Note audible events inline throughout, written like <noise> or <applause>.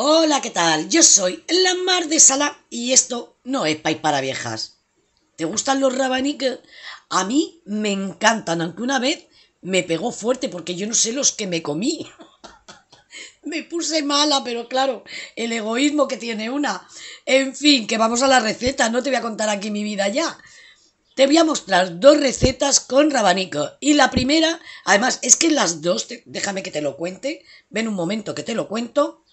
Hola, ¿qué tal? Yo soy la Mar de Sala y esto no es país para viejas. ¿Te gustan los rabanicos? A mí me encantan, aunque una vez me pegó fuerte porque yo no sé los que me comí. <laughs> me puse mala, pero claro, el egoísmo que tiene una. En fin, que vamos a la receta, no te voy a contar aquí mi vida ya. Te voy a mostrar dos recetas con rabanico. Y la primera, además, es que las dos, déjame que te lo cuente, ven un momento que te lo cuento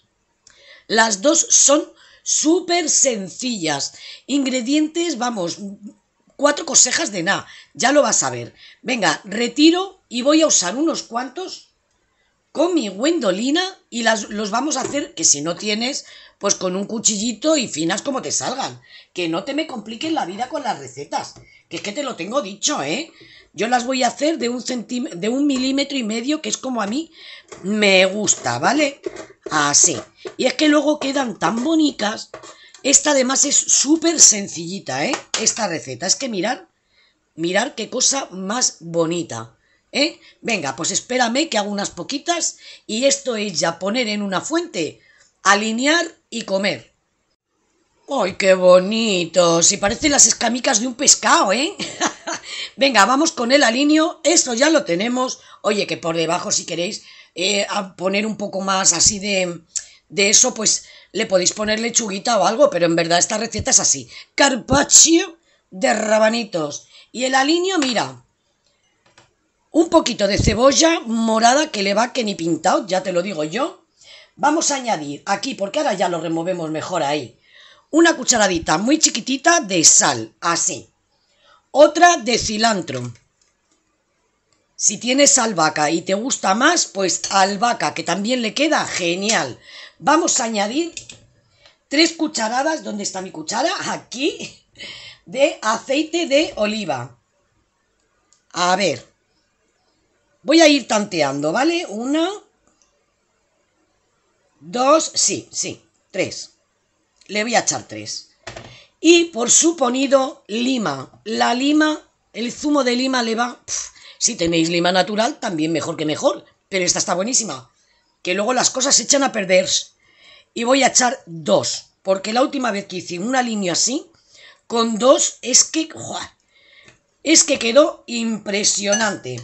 las dos son súper sencillas. Ingredientes, vamos, cuatro cosejas de nada. Ya lo vas a ver. Venga, retiro y voy a usar unos cuantos con mi guendolina y las, los vamos a hacer, que si no tienes, pues con un cuchillito y finas como te salgan. Que no te me compliquen la vida con las recetas. Que es que te lo tengo dicho, ¿eh? Yo las voy a hacer de un, de un milímetro y medio, que es como a mí me gusta, ¿vale? Así. Y es que luego quedan tan bonitas. Esta además es súper sencillita, ¿eh? Esta receta. Es que mirar, mirar qué cosa más bonita. ¿Eh? Venga, pues espérame que hago unas poquitas y esto es ya poner en una fuente, alinear y comer. ¡Ay, qué bonito! Si parecen las escamicas de un pescado, ¿eh? <laughs> Venga, vamos con el alineo. Esto ya lo tenemos. Oye, que por debajo, si queréis, eh, poner un poco más así de de eso pues le podéis poner lechuguita o algo, pero en verdad esta receta es así. Carpaccio de rabanitos. Y el aliño, mira, un poquito de cebolla morada que le va que ni pintado, ya te lo digo yo. Vamos a añadir aquí, porque ahora ya lo removemos mejor ahí, una cucharadita muy chiquitita de sal, así. Otra de cilantro. Si tienes albahaca y te gusta más, pues albahaca, que también le queda genial. Vamos a añadir tres cucharadas, ¿dónde está mi cuchara? Aquí, de aceite de oliva. A ver, voy a ir tanteando, ¿vale? Una, dos, sí, sí, tres. Le voy a echar tres. Y por suponido, lima. La lima, el zumo de lima le va... si tenéis lima natural, también mejor que mejor. Pero esta está buenísima que luego las cosas se echan a perder. Y voy a echar dos, porque la última vez que hice una línea así, con dos, es que... Es que quedó impresionante.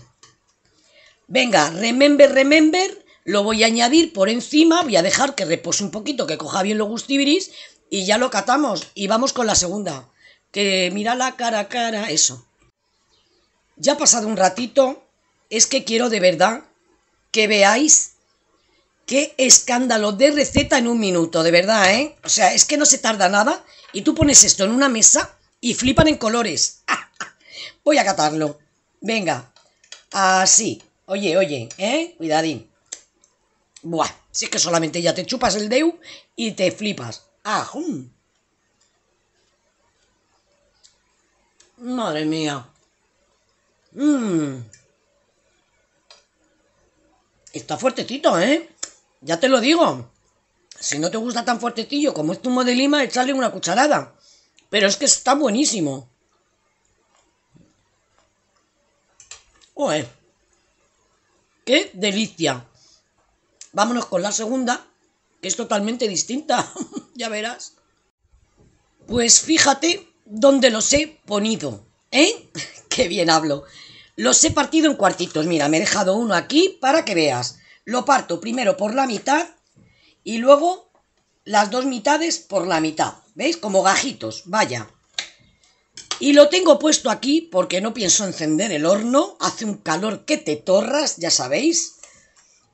Venga, remember, remember, lo voy a añadir por encima, voy a dejar que repose un poquito, que coja bien lo gustibiris, y ya lo catamos, y vamos con la segunda. Que mira la cara a cara, eso. Ya ha pasado un ratito, es que quiero de verdad que veáis Qué escándalo de receta en un minuto, de verdad, ¿eh? O sea, es que no se tarda nada y tú pones esto en una mesa y flipan en colores. <laughs> Voy a catarlo. Venga, así. Oye, oye, ¿eh? Cuidadín. Buah, si es que solamente ya te chupas el deu y te flipas. ¡Ajum! Madre mía. Mmm. Está fuertecito, ¿eh? Ya te lo digo. Si no te gusta tan fuertecillo como es zumo de lima, Echarle una cucharada. Pero es que está buenísimo. eh! ¡Qué delicia! Vámonos con la segunda, que es totalmente distinta. <laughs> ya verás. Pues fíjate dónde los he ponido. ¿Eh? <laughs> ¡Qué bien hablo! Los he partido en cuartitos. Mira, me he dejado uno aquí para que veas lo parto primero por la mitad y luego las dos mitades por la mitad. ¿Veis? Como gajitos, vaya. Y lo tengo puesto aquí porque no pienso encender el horno. Hace un calor que te torras, ya sabéis.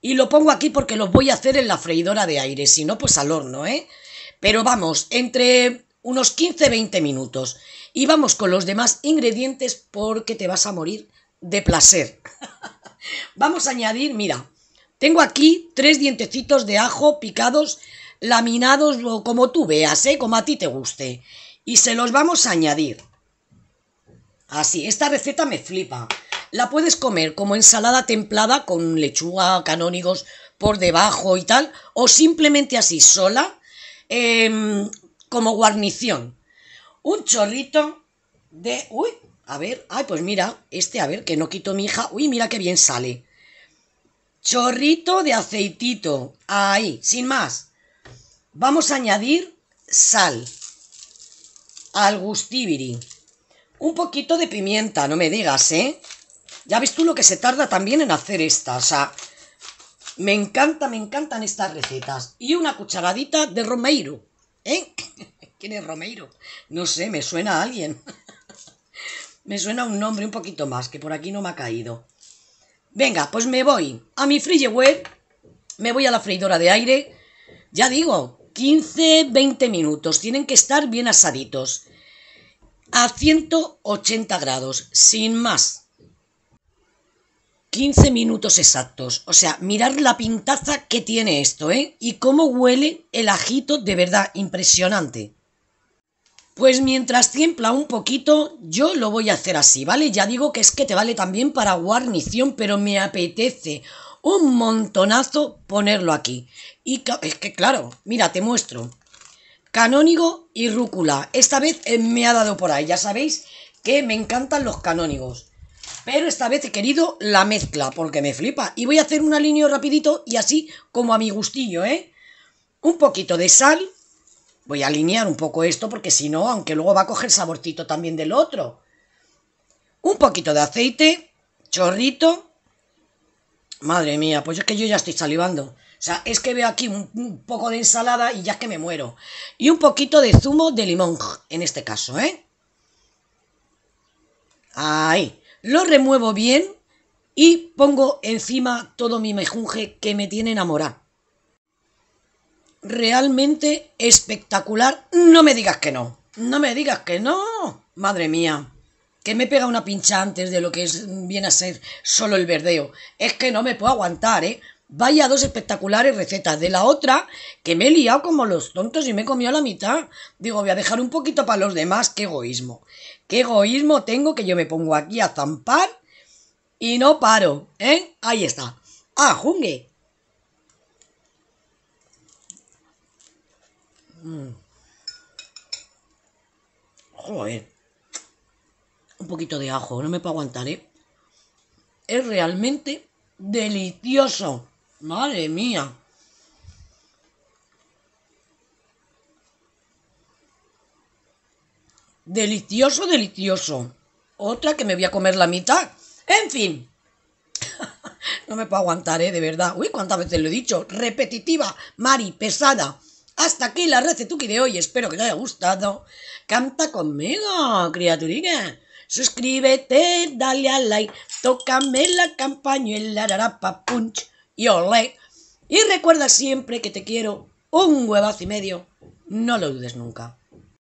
Y lo pongo aquí porque lo voy a hacer en la freidora de aire. Si no, pues al horno, ¿eh? Pero vamos, entre unos 15-20 minutos. Y vamos con los demás ingredientes porque te vas a morir de placer. <laughs> vamos a añadir, mira, tengo aquí tres dientecitos de ajo picados, laminados o como tú veas, ¿eh? como a ti te guste. Y se los vamos a añadir. Así, esta receta me flipa. La puedes comer como ensalada templada con lechuga, canónigos por debajo y tal, o simplemente así sola, em, como guarnición. Un chorrito de... Uy, a ver, ay, pues mira, este, a ver, que no quito mi hija. Uy, mira qué bien sale. Chorrito de aceitito. Ahí, sin más. Vamos a añadir sal al gustibiri. Un poquito de pimienta, no me digas, ¿eh? Ya ves tú lo que se tarda también en hacer esta. O sea, me encanta, me encantan estas recetas. Y una cucharadita de romeiro. ¿Eh? <laughs> ¿Quién es Romeiro? No sé, me suena a alguien. <laughs> me suena un nombre un poquito más, que por aquí no me ha caído. Venga, pues me voy a mi web me voy a la freidora de aire. Ya digo, 15, 20 minutos. Tienen que estar bien asaditos. A 180 grados, sin más. 15 minutos exactos. O sea, mirar la pintaza que tiene esto, ¿eh? Y cómo huele el ajito de verdad, impresionante. Pues mientras tiembla un poquito, yo lo voy a hacer así, ¿vale? Ya digo que es que te vale también para guarnición, pero me apetece un montonazo ponerlo aquí. Y es que claro, mira, te muestro. Canónigo y rúcula. Esta vez eh, me ha dado por ahí, ya sabéis que me encantan los canónigos. Pero esta vez he querido la mezcla, porque me flipa. Y voy a hacer un alineo rapidito y así como a mi gustillo, ¿eh? Un poquito de sal, voy a alinear un poco esto porque si no, aunque luego va a coger saborcito también del otro. Un poquito de aceite, chorrito. Madre mía, pues es que yo ya estoy salivando. O sea, es que veo aquí un, poco de ensalada y ya es que me muero. Y un poquito de zumo de limón, en este caso, ¿eh? Ahí. Lo remuevo bien y pongo encima todo mi mejunje que me tiene enamorado realmente espectacular. No me digas que no. No me digas que no. Madre mía. Que me pega una pincha antes de lo que es, viene a ser solo el verdeo. Es que no me puedo aguantar, ¿eh? Vaya dos espectaculares recetas. De la otra, que me he liado como los tontos y me he comido la mitad. Digo, voy a dejar un poquito para los demás. ¡Qué egoísmo! ¡Qué egoísmo tengo que yo me pongo aquí a zampar y no paro! ¿Eh? Ahí está. ¡Ah, Mm. Joder. Un poquito de ajo, no me puedo aguantar, ¿eh? Es realmente delicioso. Madre mía. Delicioso, delicioso. Otra que me voy a comer la mitad. En fin. <laughs> no me puedo aguantar, ¿eh? De verdad. Uy, cuántas veces lo he dicho. Repetitiva, Mari, pesada. Hasta aquí la recetuki de hoy, espero que te haya gustado. Canta conmigo, criaturita. Suscríbete, dale al like, tócame la campañuela, ararapa, punch y olé. Y recuerda siempre que te quiero un huevazo y medio. No lo dudes nunca.